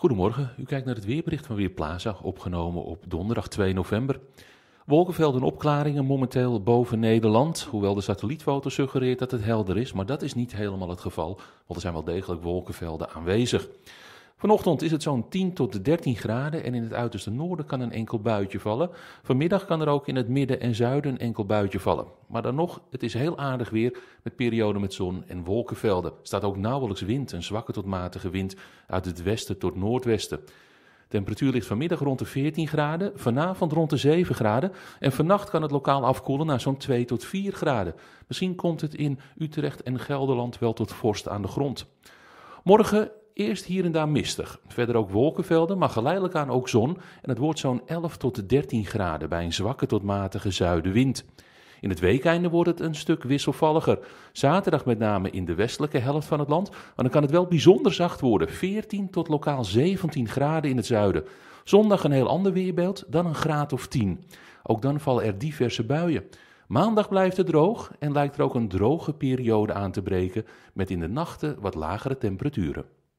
Goedemorgen, u kijkt naar het weerbericht van Weerplaza, opgenomen op donderdag 2 november. Wolkenvelden en opklaringen momenteel boven Nederland, hoewel de satellietfoto suggereert dat het helder is, maar dat is niet helemaal het geval, want er zijn wel degelijk wolkenvelden aanwezig. Vanochtend is het zo'n 10 tot 13 graden en in het uiterste noorden kan een enkel buitje vallen. Vanmiddag kan er ook in het midden en zuiden een enkel buitje vallen. Maar dan nog, het is heel aardig weer met perioden met zon en wolkenvelden. Er staat ook nauwelijks wind, een zwakke tot matige wind uit het westen tot noordwesten. Temperatuur ligt vanmiddag rond de 14 graden, vanavond rond de 7 graden en vannacht kan het lokaal afkoelen naar zo'n 2 tot 4 graden. Misschien komt het in Utrecht en Gelderland wel tot vorst aan de grond. Morgen Eerst hier en daar mistig, verder ook wolkenvelden, maar geleidelijk aan ook zon en het wordt zo'n 11 tot 13 graden bij een zwakke tot matige zuidenwind. In het weekeinde wordt het een stuk wisselvalliger. Zaterdag met name in de westelijke helft van het land, maar dan kan het wel bijzonder zacht worden, 14 tot lokaal 17 graden in het zuiden. Zondag een heel ander weerbeeld, dan een graad of 10. Ook dan vallen er diverse buien. Maandag blijft het droog en lijkt er ook een droge periode aan te breken met in de nachten wat lagere temperaturen.